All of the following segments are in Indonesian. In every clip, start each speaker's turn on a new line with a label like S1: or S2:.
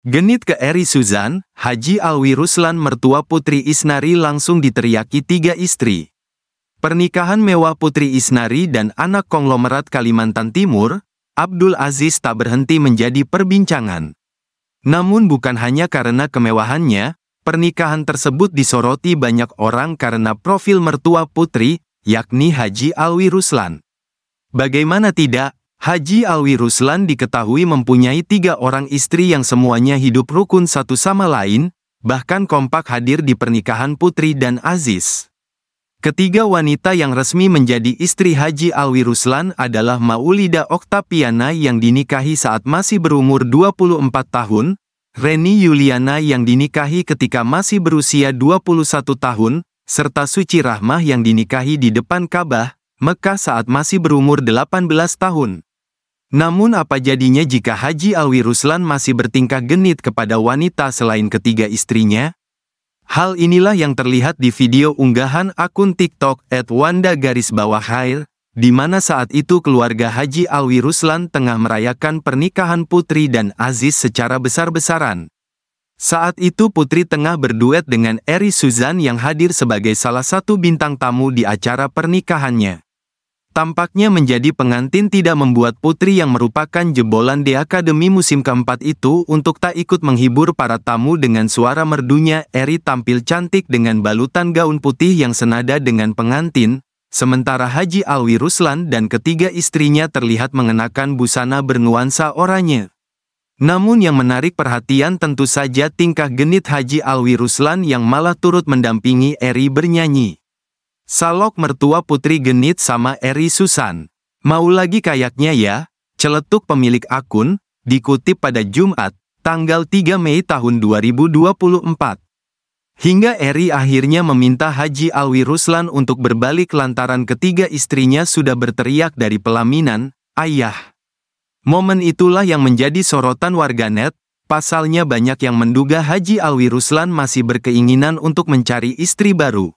S1: Genit ke Eri Suzan, Haji Alwi Ruslan mertua Putri Isnari langsung diteriaki tiga istri. Pernikahan mewah Putri Isnari dan anak konglomerat Kalimantan Timur, Abdul Aziz tak berhenti menjadi perbincangan. Namun bukan hanya karena kemewahannya, pernikahan tersebut disoroti banyak orang karena profil mertua Putri, yakni Haji Alwi Ruslan. Bagaimana tidak, Haji Alwi Ruslan diketahui mempunyai tiga orang istri yang semuanya hidup rukun satu sama lain, bahkan kompak hadir di pernikahan Putri dan Aziz. Ketiga wanita yang resmi menjadi istri Haji Alwi Ruslan adalah Maulida Oktapiana yang dinikahi saat masih berumur 24 tahun, Reni Yuliana yang dinikahi ketika masih berusia 21 tahun, serta Suci Rahmah yang dinikahi di depan Ka'bah, Mekah saat masih berumur 18 tahun. Namun apa jadinya jika Haji Alwi Ruslan masih bertingkah genit kepada wanita selain ketiga istrinya? Hal inilah yang terlihat di video unggahan akun TikTok at Wanda garis bawah Hair, di mana saat itu keluarga Haji Alwi Ruslan tengah merayakan pernikahan Putri dan Aziz secara besar-besaran. Saat itu Putri tengah berduet dengan Eri Suzan yang hadir sebagai salah satu bintang tamu di acara pernikahannya. Tampaknya menjadi pengantin tidak membuat putri yang merupakan jebolan di akademi musim keempat itu untuk tak ikut menghibur para tamu dengan suara merdunya Eri tampil cantik dengan balutan gaun putih yang senada dengan pengantin, sementara Haji Alwi Ruslan dan ketiga istrinya terlihat mengenakan busana bernuansa oranye. Namun yang menarik perhatian tentu saja tingkah genit Haji Alwi Ruslan yang malah turut mendampingi Eri bernyanyi. Salok mertua putri genit sama Eri Susan. Mau lagi kayaknya ya? Celetuk pemilik akun, dikutip pada Jumat, tanggal 3 Mei tahun 2024. Hingga Eri akhirnya meminta Haji Alwi Ruslan untuk berbalik lantaran ketiga istrinya sudah berteriak dari pelaminan, Ayah. Momen itulah yang menjadi sorotan warganet, pasalnya banyak yang menduga Haji Alwi Ruslan masih berkeinginan untuk mencari istri baru.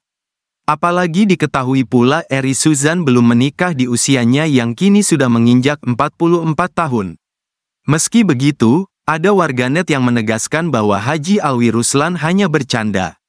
S1: Apalagi diketahui pula Eri Suzan belum menikah di usianya yang kini sudah menginjak 44 tahun. Meski begitu, ada warganet yang menegaskan bahwa Haji Alwi Ruslan hanya bercanda.